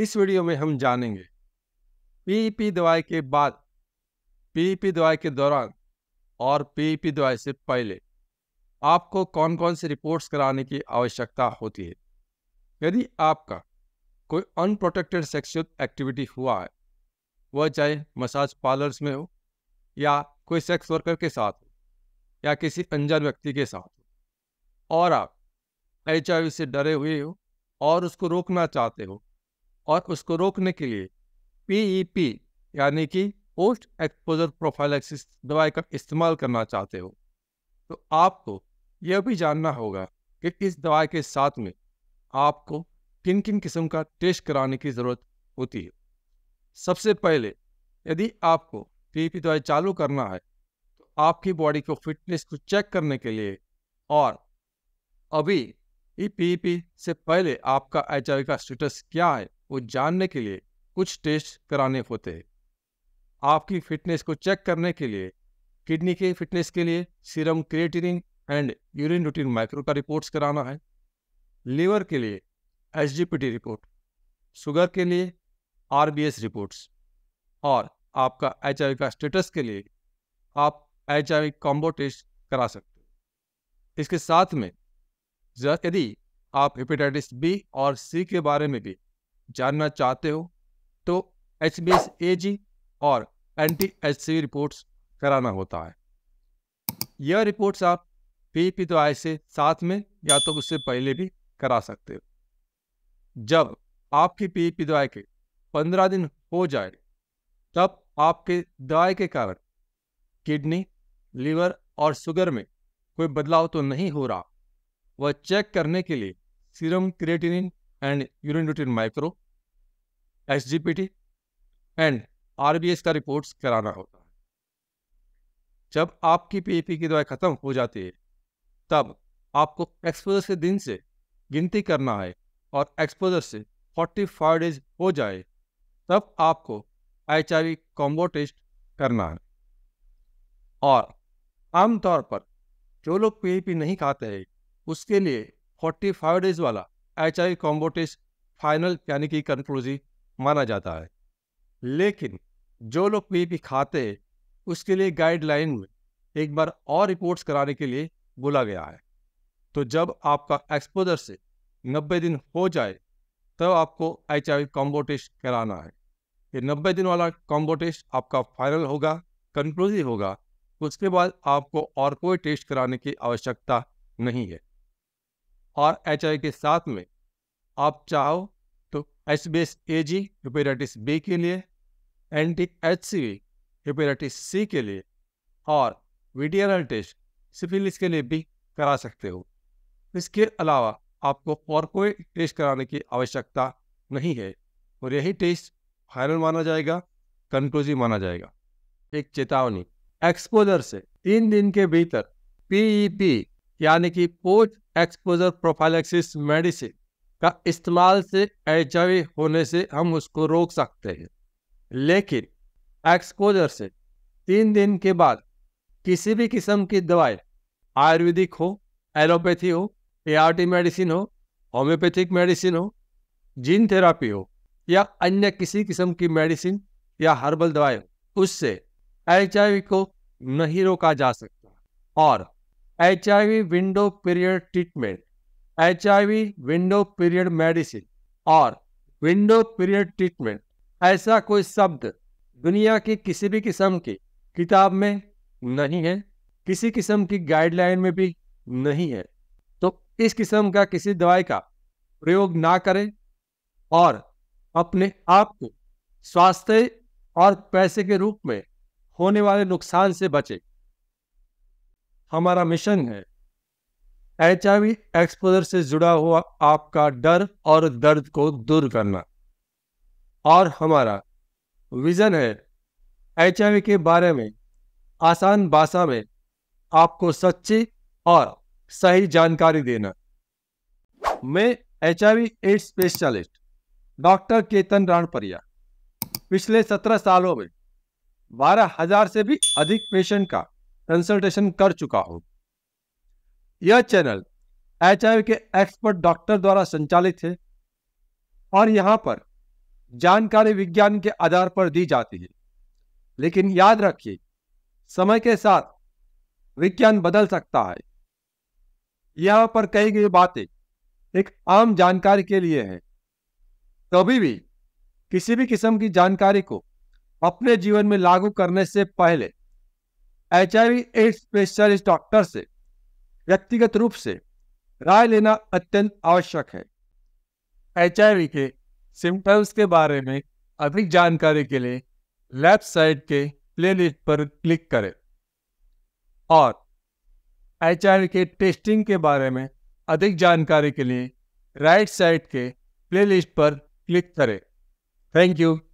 इस वीडियो में हम जानेंगे पी दवाई के बाद पी दवाई के दौरान और पी दवाई से पहले आपको कौन कौन से रिपोर्ट्स कराने की आवश्यकता होती है यदि आपका कोई अनप्रोटेक्टेड सेक्सुअल एक्टिविटी हुआ है वह चाहे मसाज पार्लर्स में हो या कोई सेक्स वर्कर के साथ हो या किसी अनजान व्यक्ति के साथ हो और आप एच से डरे हुए हो और उसको रोकना चाहते हो और उसको रोकने के लिए पीईपी e यानी कि पोस्ट एक्सपोजर प्रोफाइलैक्सिस दवाई का इस्तेमाल करना चाहते हो तो आपको यह भी जानना होगा कि इस दवाई के साथ में आपको किन किन किस्म का टेस्ट कराने की ज़रूरत होती है सबसे पहले यदि आपको पीपी e दवाई चालू करना है तो आपकी बॉडी को फिटनेस को चेक करने के लिए और अभी ई पी e से पहले आपका एच का स्टेटस क्या है वो जानने के लिए कुछ टेस्ट कराने होते हैं आपकी फिटनेस को चेक करने के लिए किडनी के फिटनेस के लिए serum creatinine and urine routine micro का रिपोर्ट्स कराना है लीवर के लिए एच रिपोर्ट शुगर के लिए आर रिपोर्ट्स और आपका एच का स्टेटस के लिए आप एच आई कॉम्बो टेस्ट करा सकते हो इसके साथ में यदि आप हेपेटाइटिस बी और सी के बारे में भी जानना चाहते हो तो H B S A G और anti H C reports कराना होता है यह रिपोर्ट्स आप पी पी तो आई से साथ में या तो उससे पहले भी करा सकते हो जब आपकी पी पी दवाई के पंद्रह दिन हो जाए तब आपके दवाई के कारण किडनी लीवर और शुगर में कोई बदलाव तो नहीं हो रहा वह चेक करने के लिए सीरम क्रिएटिनिन एंड यूनिट न्यूट्रिन माइक्रो एस एंड आर का रिपोर्ट्स कराना होता है जब आपकी पी की दवाई ख़त्म हो जाती है तब आपको एक्सपोजर के दिन से गिनती करना है और एक्सपोजर से 45 डेज हो जाए तब आपको एच आई कॉम्बो टेस्ट करना है और आमतौर पर जो लोग पी नहीं खाते हैं उसके लिए 45 डेज वाला H I combo test final यानी कि कंक्लूजी माना जाता है लेकिन जो लोग पी पी खाते उसके लिए गाइडलाइन में एक बार और रिपोर्ट्स कराने के लिए बोला गया है तो जब आपका एक्सपोजर से 90 दिन हो जाए तब तो आपको एच आई कॉम्बो टेस्ट कराना है ये 90 दिन वाला कॉम्बो टेस्ट आपका फाइनल होगा कंक्लूजिव होगा उसके बाद आपको और कोई टेस्ट कराने की आवश्यकता नहीं है और एच के साथ में आप चाहो तो H B S A G hepatitis B के लिए anti H C V hepatitis C के लिए और वीटीआरएल टेस्ट सिफिलिस के लिए भी करा सकते हो इसके अलावा आपको और कोई टेस्ट कराने की आवश्यकता नहीं है और यही टेस्ट फाइनल माना जाएगा कंक्लूजिव माना जाएगा एक चेतावनी एक्सपोजर से तीन दिन के भीतर पीईपी यानी कि पोस्ट एक्सपोजर प्रोफाइलेक्सिस मेडिसिन का इस्तेमाल से एच होने से हम उसको रोक सकते हैं लेकिन एक्सपोजर से तीन दिन के बाद किसी भी किस्म की दवाई आयुर्वेदिक हो एलोपैथी हो ए मेडिसिन हो होम्योपैथिक मेडिसिन हो जीन थेरापी हो या अन्य किसी किस्म की मेडिसिन या हर्बल दवाई हो उससे एच को नहीं रोका जा सकता और H window period treatment H window period medicine और विंडो पीरियड ट्रीटमेंट ऐसा कोई शब्द दुनिया की किसी भी किस्म की किताब में नहीं है किसी किस्म की गाइडलाइन में भी नहीं है तो इस किस्म का किसी दवाई का प्रयोग ना करें और अपने आप को स्वास्थ्य और पैसे के रूप में होने वाले नुकसान से बचें हमारा मिशन है एच आई एक्सपोजर से जुड़ा हुआ आपका डर और दर्द को दूर करना और हमारा विजन है एच के बारे में आसान भाषा में आपको सच्ची और सही जानकारी देना मैं H I AIDS specialist doctor Ketan Ranparia पिछले सत्रह सालों में बारह हजार से भी अधिक पेशेंट का कंसल्टेशन कर चुका हूँ यह चैनल एच के एक्सपर्ट डॉक्टर द्वारा संचालित है और यहाँ पर जानकारी विज्ञान के आधार पर दी जाती है लेकिन याद रखिए समय के साथ विज्ञान बदल सकता है यहाँ पर कही गई बातें एक आम जानकारी के लिए है कभी भी किसी भी किस्म की जानकारी को अपने जीवन में लागू करने से पहले H I AIDS specialist doctor से व्यक्तिगत रूप से राय लेना अत्यंत आवश्यक है एच के सिम्टम्स के बारे में अधिक जानकारी के लिए लेफ्ट साइड के प्लेलिस्ट पर क्लिक करें और एच के टेस्टिंग के बारे में अधिक जानकारी के लिए राइट साइड के प्लेलिस्ट पर क्लिक करें थैंक यू